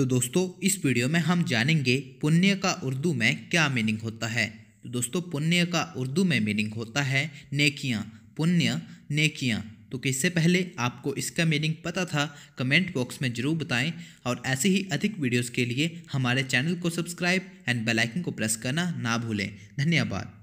तो दोस्तों इस वीडियो में हम जानेंगे पुण्य का उर्दू में क्या मीनिंग होता है तो दोस्तों पुण्य का उर्दू में मीनिंग होता है नेकियाँ पुण्य नेकियाँ तो किससे पहले आपको इसका मीनिंग पता था कमेंट बॉक्स में ज़रूर बताएं और ऐसे ही अधिक वीडियोस के लिए हमारे चैनल को सब्सक्राइब एंड बेल आइकन को प्रेस करना ना भूलें धन्यवाद